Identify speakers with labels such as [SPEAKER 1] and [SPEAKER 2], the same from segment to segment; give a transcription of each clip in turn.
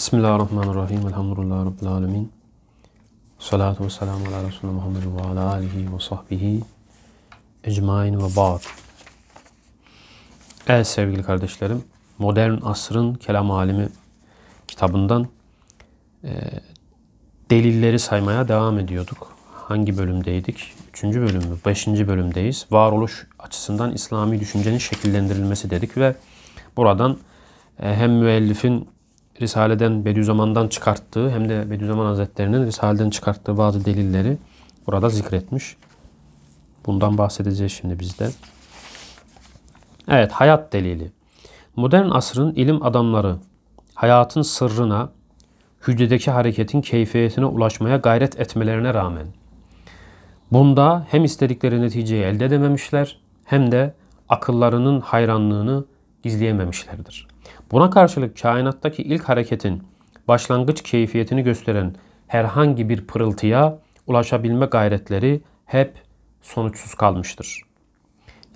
[SPEAKER 1] Bismillahirrahmanirrahim. Elhamdülillahi Rabbil alemin. Salatu ve selamu ala Resulü Muhammed ve ala alihi ve sahbihi ecmain ve ba'd. Evet sevgili kardeşlerim, Modern Asrın Kelam Alimi kitabından e, delilleri saymaya devam ediyorduk. Hangi bölümdeydik? Üçüncü bölüm mü? Beşinci bölümdeyiz. Varoluş açısından İslami düşüncenin şekillendirilmesi dedik ve buradan e, hem müellifin Risale'den, Bediüzzaman'dan çıkarttığı hem de Bediüzzaman Hazretleri'nin Risale'den çıkarttığı bazı delilleri burada zikretmiş. Bundan bahsedeceğiz şimdi biz de. Evet, hayat delili. Modern asrın ilim adamları hayatın sırrına, hücredeki hareketin keyfiyetine ulaşmaya gayret etmelerine rağmen bunda hem istedikleri neticeyi elde edememişler hem de akıllarının hayranlığını izleyememişlerdir. Buna karşılık kainattaki ilk hareketin başlangıç keyfiyetini gösteren herhangi bir pırıltıya ulaşabilme gayretleri hep sonuçsuz kalmıştır.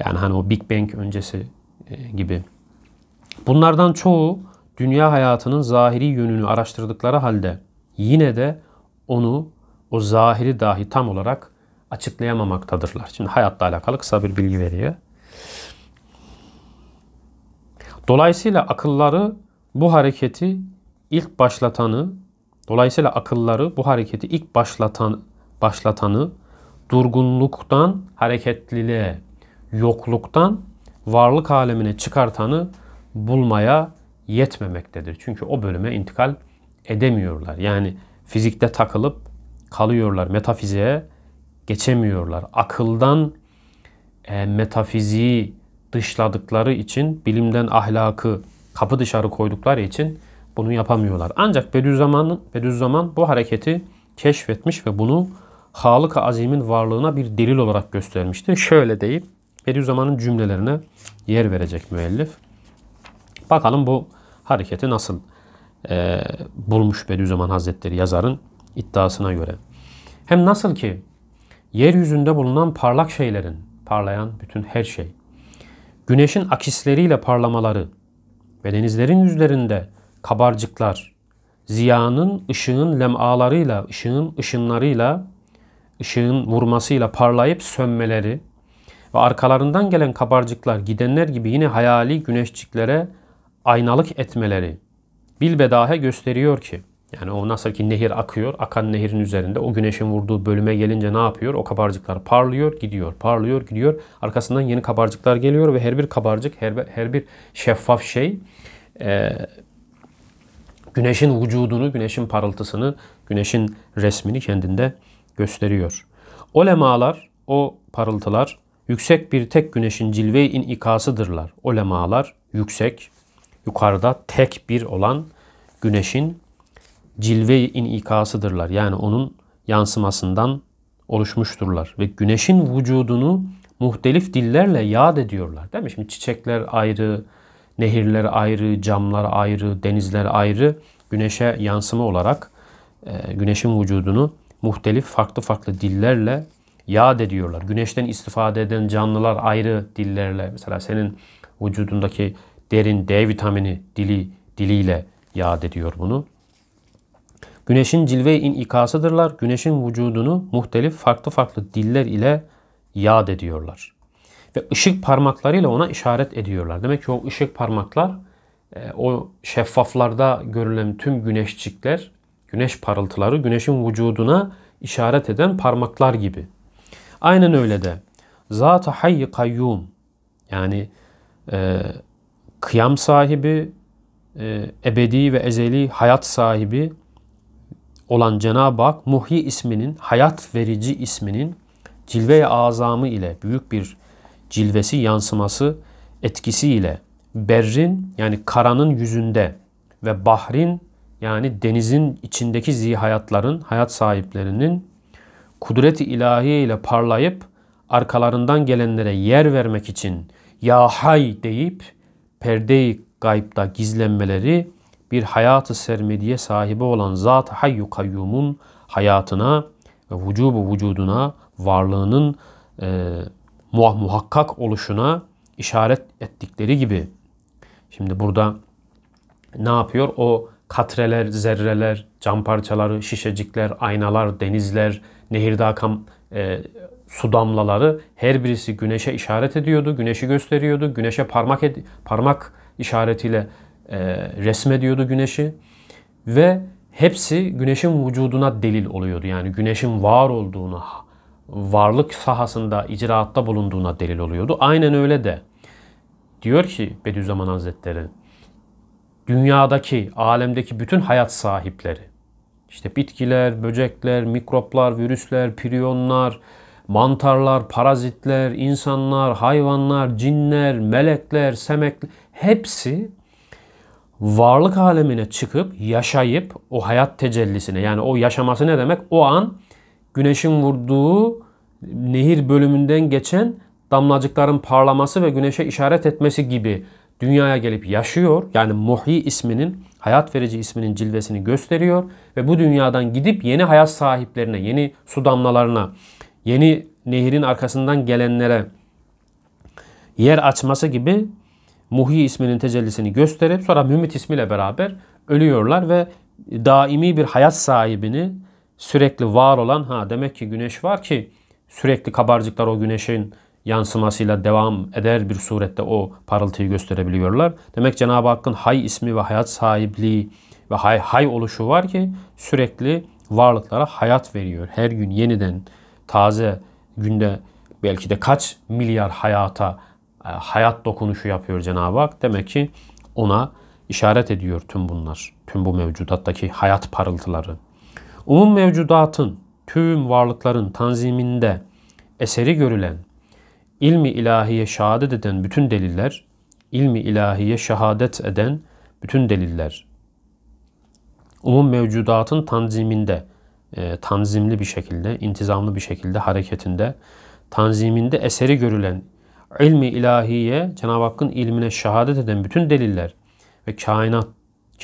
[SPEAKER 1] Yani hani o Big Bang öncesi e, gibi. Bunlardan çoğu dünya hayatının zahiri yönünü araştırdıkları halde yine de onu o zahiri dahi tam olarak açıklayamamaktadırlar. Şimdi hayatla alakalı kısa bir bilgi veriyor. Dolayısıyla akılları bu hareketi ilk başlatanı, dolayısıyla akılları bu hareketi ilk başlatan başlatanı durgunluktan hareketliliğe, yokluktan varlık alemine çıkartanı bulmaya yetmemektedir. Çünkü o bölüme intikal edemiyorlar. Yani fizikte takılıp kalıyorlar. Metafiziğe geçemiyorlar. Akıldan e, metafiziği dışladıkları için, bilimden ahlakı kapı dışarı koydukları için bunu yapamıyorlar. Ancak Bediüzzaman, Bediüzzaman bu hareketi keşfetmiş ve bunu halık Azim'in varlığına bir delil olarak göstermiştir. Şöyle deyip Bediüzzaman'ın cümlelerine yer verecek müellif. Bakalım bu hareketi nasıl e, bulmuş Bediüzzaman Hazretleri yazarın iddiasına göre. Hem nasıl ki yeryüzünde bulunan parlak şeylerin, parlayan bütün her şey, güneşin akisleriyle parlamaları ve denizlerin yüzlerinde kabarcıklar, ziyanın, ışığın lemalarıyla, ışığın ışınlarıyla, ışığın vurmasıyla parlayıp sönmeleri ve arkalarından gelen kabarcıklar gidenler gibi yine hayali güneşciklere aynalık etmeleri bilbedahe gösteriyor ki yani o nasıl ki nehir akıyor. Akan nehirin üzerinde o güneşin vurduğu bölüme gelince ne yapıyor? O kabarcıklar parlıyor, gidiyor, parlıyor, gidiyor. Arkasından yeni kabarcıklar geliyor ve her bir kabarcık, her, her bir şeffaf şey e, güneşin vücudunu, güneşin parıltısını, güneşin resmini kendinde gösteriyor. O lemalar, o parıltılar yüksek bir tek güneşin cilve-i inikasıdırlar. O lemalar yüksek, yukarıda tek bir olan güneşin cilve inikasıdırlar. Yani onun yansımasından oluşmuşturlar ve güneşin vücudunu muhtelif dillerle yad ediyorlar. Değil mi? Şimdi çiçekler ayrı, nehirler ayrı, camlar ayrı, denizler ayrı güneşe yansıma olarak e, güneşin vücudunu muhtelif farklı farklı dillerle yad ediyorlar. Güneşten istifade eden canlılar ayrı dillerle mesela senin vücudundaki derin D vitamini dili diliyle yad ediyor bunu. Güneşin cilve inikasıdırlar. Güneşin vücudunu muhtelif farklı farklı diller ile yad ediyorlar. Ve ışık parmaklarıyla ona işaret ediyorlar. Demek ki o ışık parmaklar e, o şeffaflarda görülen tüm güneşçikler, güneş parıltıları güneşin vücuduna işaret eden parmaklar gibi. Aynen öyle de Zat-ı Hayy Kayyum yani e, kıyam sahibi, e, ebedi ve ezeli hayat sahibi, olan Cenab-ı Hak Muhyi isminin, hayat verici isminin cilve-i azamı ile büyük bir cilvesi yansıması etkisiyle berrin yani karanın yüzünde ve bahrin yani denizin içindeki zihayatların, hayat sahiplerinin kudreti ilahi ile parlayıp arkalarından gelenlere yer vermek için ya hay deyip perde-i gayipta gizlenmeleri bir hayatı sermediye sahibi olan Zat Hayyu Kayyum'un hayatına ve vücubu vücuduna, varlığının e, muhakkak oluşuna işaret ettikleri gibi. Şimdi burada ne yapıyor? O katreler, zerreler, cam parçaları, şişecikler, aynalar, denizler, nehirde akan e, su damlaları her birisi güneşe işaret ediyordu, güneşi gösteriyordu. Güneşe parmak parmak işaretiyle e, resmediyordu güneşi ve hepsi güneşin vücuduna delil oluyordu. Yani güneşin var olduğuna, varlık sahasında icraatta bulunduğuna delil oluyordu. Aynen öyle de diyor ki Bediüzzaman Hazretleri dünyadaki, alemdeki bütün hayat sahipleri işte bitkiler, böcekler, mikroplar, virüsler, priyonlar, mantarlar, parazitler, insanlar, hayvanlar, cinler, melekler, semekler hepsi varlık alemine çıkıp yaşayıp o hayat tecellisine yani o yaşaması ne demek? O an güneşin vurduğu nehir bölümünden geçen damlacıkların parlaması ve güneşe işaret etmesi gibi dünyaya gelip yaşıyor. Yani Muhi isminin, hayat verici isminin cilvesini gösteriyor ve bu dünyadan gidip yeni hayat sahiplerine, yeni su damlalarına, yeni nehirin arkasından gelenlere yer açması gibi Muhi isminin tecellisini gösterip sonra Mümit ismiyle beraber ölüyorlar ve daimi bir hayat sahibini sürekli var olan ha demek ki güneş var ki sürekli kabarcıklar o güneşin yansımasıyla devam eder bir surette o parıltıyı gösterebiliyorlar. Demek Cenab-ı Hakk'ın hay ismi ve hayat sahipliği ve hay, hay oluşu var ki sürekli varlıklara hayat veriyor. Her gün yeniden taze günde belki de kaç milyar hayata e, hayat dokunuşu yapıyor Cenab-ı Hak. Demek ki ona işaret ediyor tüm bunlar. Tüm bu mevcudattaki hayat parıltıları. Umum mevcudatın, tüm varlıkların tanziminde eseri görülen, ilmi ilahiye şehadet eden bütün deliller, ilmi ilahiye şehadet eden bütün deliller, umum mevcudatın tanziminde, e, tanzimli bir şekilde, intizamlı bir şekilde hareketinde, tanziminde eseri görülen ilmi ilahiye, Cenab-ı Hakk'ın ilmine şehadet eden bütün deliller ve kainat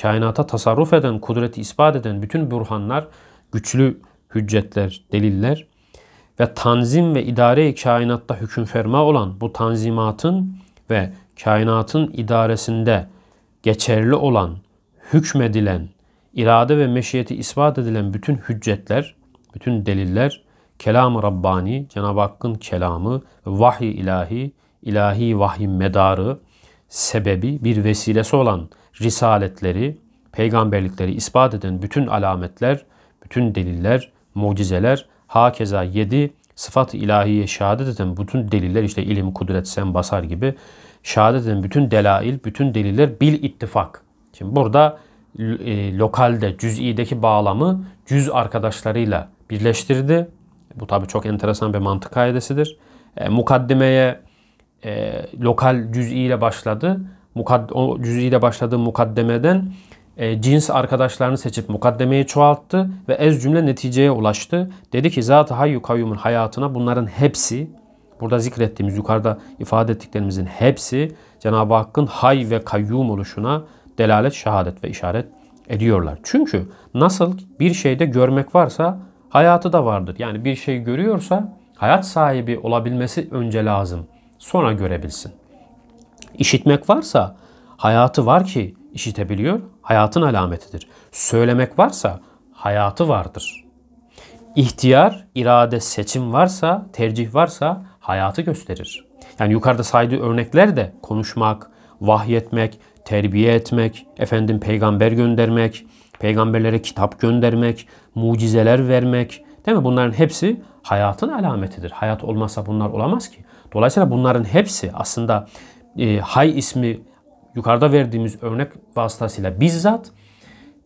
[SPEAKER 1] kainata tasarruf eden, kudreti ispat eden bütün burhanlar, güçlü hüccetler, deliller ve tanzim ve idare kainatta hüküm ferma olan bu tanzimatın ve kainatın idaresinde geçerli olan, hükmedilen, irade ve meşiyeti ispat edilen bütün hüccetler, bütün deliller Kelam-ı Rabbani, Cenab-ı Hakk'ın kelamı, vahiy ilahi, ilahi vahiy medarı, sebebi, bir vesilesi olan risaletleri, peygamberlikleri ispat eden bütün alametler, bütün deliller, mucizeler, hakeza yedi sıfat-ı ilahiye şehadet eden bütün deliller, işte ilim, kudret, sen, basar gibi şehadet eden bütün delail, bütün deliller bil ittifak. Şimdi burada e, lokalde, cüz'ideki bağlamı cüz arkadaşlarıyla birleştirdi. Bu tabii çok enteresan bir mantık kaidesidir. E, mukaddimeye e, lokal cüziyle başladı. Mukad o cüziyle ile başladığı mukaddemeden e, cins arkadaşlarını seçip mukaddemeyi çoğalttı ve ez cümle neticeye ulaştı. Dedi ki zat-ı hayyu kayyumun hayatına bunların hepsi burada zikrettiğimiz yukarıda ifade ettiklerimizin hepsi Cenab-ı Hakk'ın hay ve kayyum oluşuna delalet, şehadet ve işaret ediyorlar. Çünkü nasıl bir şeyde görmek varsa hayatı da vardır. Yani bir şey görüyorsa hayat sahibi olabilmesi önce lazım. Sonra görebilsin. İşitmek varsa hayatı var ki işitebiliyor. Hayatın alametidir. Söylemek varsa hayatı vardır. İhtiyar, irade, seçim varsa, tercih varsa hayatı gösterir. Yani yukarıda saydığı örnekler de konuşmak, vahyetmek, terbiye etmek, efendim peygamber göndermek, peygamberlere kitap göndermek, mucizeler vermek değil mi? Bunların hepsi hayatın alametidir. Hayat olmazsa bunlar olamaz ki. Dolayısıyla bunların hepsi aslında e, hay ismi yukarıda verdiğimiz örnek vasıtasıyla bizzat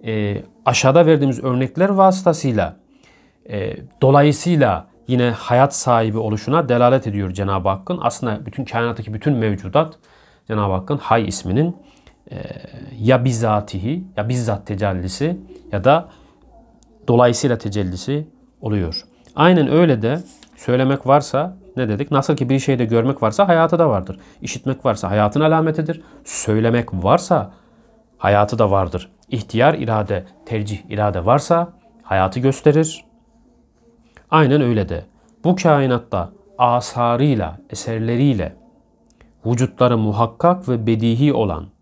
[SPEAKER 1] e, aşağıda verdiğimiz örnekler vasıtasıyla e, dolayısıyla yine hayat sahibi oluşuna delalet ediyor Cenab-ı Hakk'ın. Aslında bütün kainattaki bütün mevcudat Cenab-ı Hakk'ın Hay isminin ee, ya bizatihi ya bizzat tecellisi ya da dolayısıyla tecellisi oluyor. Aynen öyle de söylemek varsa ne dedik? Nasıl ki bir şeyde görmek varsa hayatı da vardır. İşitmek varsa hayatın alametidir. Söylemek varsa hayatı da vardır. İhtiyar irade, tercih irade varsa hayatı gösterir. Aynen öyle de bu kainatta asarıyla, eserleriyle vücutları muhakkak ve bedihi olan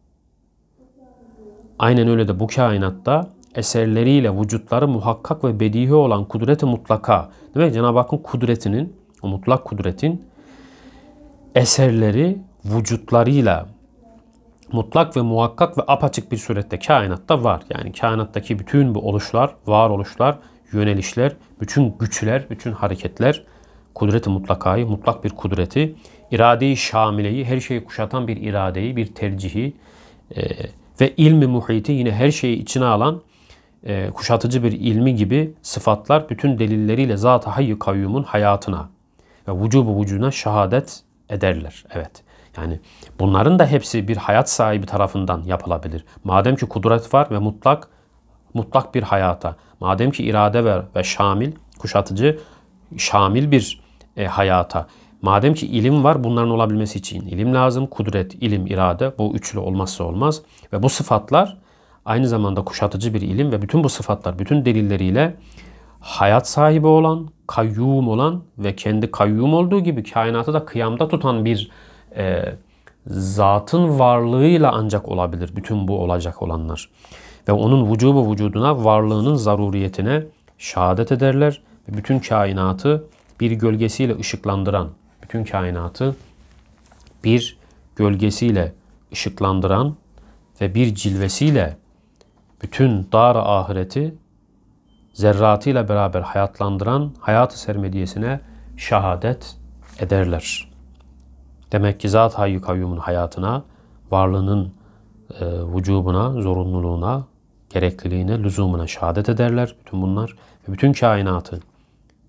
[SPEAKER 1] Aynen öyle de bu kainatta eserleriyle vücutları muhakkak ve bedihi olan kudreti mutlaka. Değil mi Cenab-ı Hakk'ın kudretinin, o mutlak kudretin eserleri vücutlarıyla mutlak ve muhakkak ve apaçık bir surette kainatta var. Yani kainattaki bütün bu oluşlar, varoluşlar, yönelişler, bütün güçler, bütün hareketler kudreti mutlakayı, mutlak bir kudreti, irade-i şamileyi, her şeyi kuşatan bir iradeyi, bir tercihi, e, ve ilmi muhiti yine her şeyi içine alan e, kuşatıcı bir ilmi gibi sıfatlar bütün delilleriyle zat-ı hayy kayyumun hayatına ve vücubu vücuduna şehadet ederler. Evet. Yani bunların da hepsi bir hayat sahibi tarafından yapılabilir. Madem ki kudret var ve mutlak mutlak bir hayata, madem ki irade ver ve şamil, kuşatıcı şamil bir e, hayata Madem ki ilim var bunların olabilmesi için ilim lazım. Kudret, ilim, irade bu üçlü olmazsa olmaz. Ve bu sıfatlar aynı zamanda kuşatıcı bir ilim ve bütün bu sıfatlar bütün delilleriyle hayat sahibi olan, kayyum olan ve kendi kayyum olduğu gibi kainatı da kıyamda tutan bir e, zatın varlığıyla ancak olabilir bütün bu olacak olanlar. Ve onun vücubu vücuduna, varlığının zaruriyetine şehadet ederler. Ve bütün kainatı bir gölgesiyle ışıklandıran, bütün kainatı bir gölgesiyle ışıklandıran ve bir cilvesiyle bütün dar ahireti zerratıyla beraber hayatlandıran hayatı sermediyesine şahadet ederler. Demek ki Zat-ı Hayy Kayyum'un hayatına, varlığının e, vücubuna, zorunluluğuna, gerekliliğine, lüzumuna şehadet ederler bütün bunlar. Ve bütün kainatı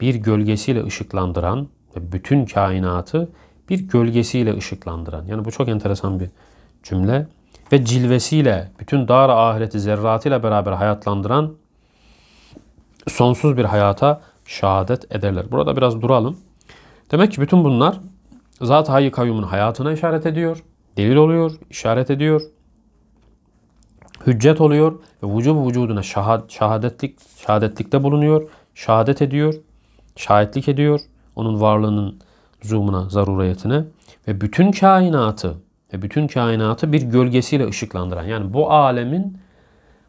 [SPEAKER 1] bir gölgesiyle ışıklandıran ve bütün kainatı bir gölgesiyle ışıklandıran. Yani bu çok enteresan bir cümle. Ve cilvesiyle bütün dar ahireti zerratıyla beraber hayatlandıran sonsuz bir hayata şehadet ederler. Burada biraz duralım. Demek ki bütün bunlar Zat-ı Hayy Kayyum'un hayatına işaret ediyor. Delil oluyor, işaret ediyor. Hüccet oluyor ve vücub vücuduna şahad, şahadetlik, şahadetlikte bulunuyor. Şahadet ediyor, şahitlik ediyor onun varlığının zoomuna, zaruriyetine ve bütün kainatı ve bütün kainatı bir gölgesiyle ışıklandıran yani bu alemin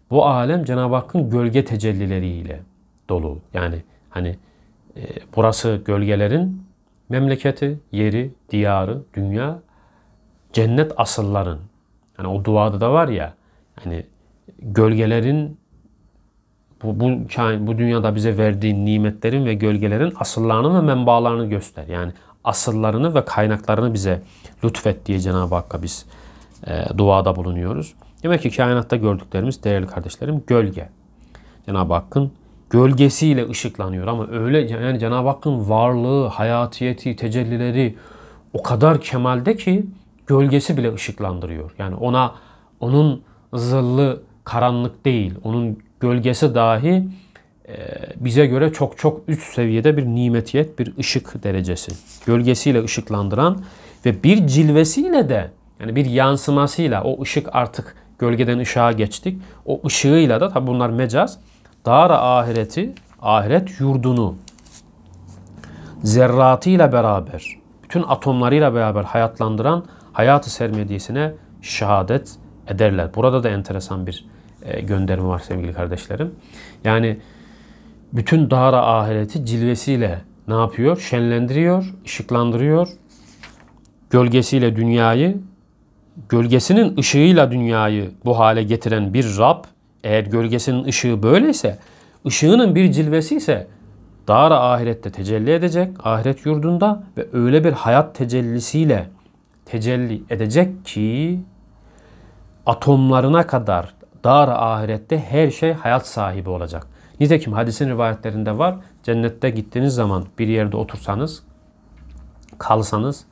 [SPEAKER 1] bu alem Cenab-ı Hakk'ın gölge tecellileriyle dolu. Yani hani e, burası gölgelerin memleketi, yeri, diyarı, dünya cennet asılların. Hani o duada da var ya hani gölgelerin bu, bu kain, bu dünyada bize verdiği nimetlerin ve gölgelerin asıllarını ve menbaalarını göster. Yani asıllarını ve kaynaklarını bize lütfet diye Cenab-ı Hakk'a biz e, duada bulunuyoruz. Demek ki kainatta gördüklerimiz değerli kardeşlerim gölge. Cenab-ı Hakk'ın gölgesiyle ışıklanıyor ama öyle yani Cenab-ı Hakk'ın varlığı, hayatiyeti, tecellileri o kadar kemalde ki gölgesi bile ışıklandırıyor. Yani ona onun zıllı karanlık değil, onun gölgesi dahi e, bize göre çok çok üst seviyede bir nimetiyet, bir ışık derecesi. Gölgesiyle ışıklandıran ve bir cilvesiyle de yani bir yansımasıyla o ışık artık gölgeden ışığa geçtik. O ışığıyla da tabi bunlar mecaz. Dara ahireti, ahiret yurdunu zerratıyla beraber, bütün atomlarıyla beraber hayatlandıran hayatı sermediyesine şehadet ederler. Burada da enteresan bir e, gönderme var sevgili kardeşlerim. Yani bütün dara ahireti cilvesiyle ne yapıyor? Şenlendiriyor, ışıklandırıyor. Gölgesiyle dünyayı, gölgesinin ışığıyla dünyayı bu hale getiren bir Rab, eğer gölgesinin ışığı böyleyse, ışığının bir cilvesi ise dara ahirette tecelli edecek, ahiret yurdunda ve öyle bir hayat tecellisiyle tecelli edecek ki atomlarına kadar dar ahirette her şey hayat sahibi olacak. Nitekim hadisin rivayetlerinde var. Cennette gittiğiniz zaman bir yerde otursanız, kalsanız,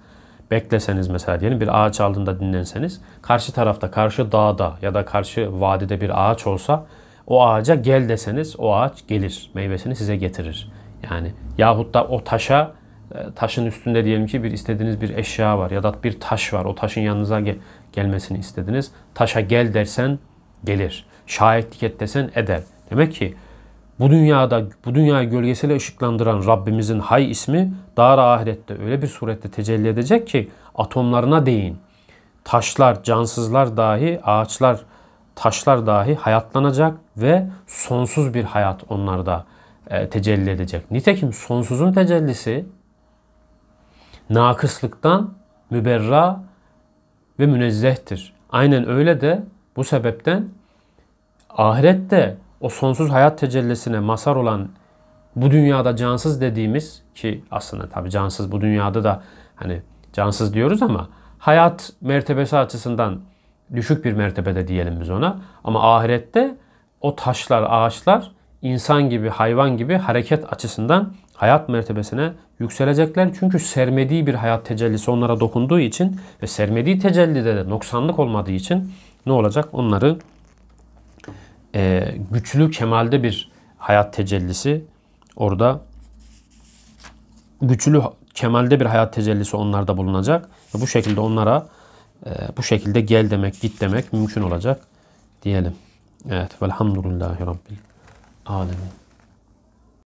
[SPEAKER 1] bekleseniz mesela diyelim bir ağaç altında dinlenseniz karşı tarafta karşı dağda ya da karşı vadide bir ağaç olsa o ağaca gel deseniz o ağaç gelir meyvesini size getirir. Yani yahut da o taşa e, taşın üstünde diyelim ki bir istediğiniz bir eşya var ya da bir taş var o taşın yanınıza gel gelmesini istediniz. Taşa gel dersen gelir. Şahitlik et desen eder. Demek ki bu dünyada bu dünyayı gölgesiyle ışıklandıran Rabbimizin hay ismi dar ahirette öyle bir surette tecelli edecek ki atomlarına değin. Taşlar, cansızlar dahi, ağaçlar, taşlar dahi hayatlanacak ve sonsuz bir hayat onlarda e, tecelli edecek. Nitekim sonsuzun tecellisi nakıslıktan müberra ve münezzehtir. Aynen öyle de bu sebepten ahirette o sonsuz hayat tecellisine masar olan bu dünyada cansız dediğimiz ki aslında tabi cansız bu dünyada da hani cansız diyoruz ama hayat mertebesi açısından düşük bir mertebede diyelim biz ona. Ama ahirette o taşlar, ağaçlar insan gibi, hayvan gibi hareket açısından hayat mertebesine yükselecekler. Çünkü sermediği bir hayat tecellisi onlara dokunduğu için ve sermediği tecellide de noksanlık olmadığı için ne olacak? Onları e, güçlü kemalde bir hayat tecellisi orada güçlü kemalde bir hayat tecellisi onlarda bulunacak. Ve bu şekilde onlara e, bu şekilde gel demek, git demek mümkün olacak diyelim. Evet. Velhamdülillahi Rabbil alemin.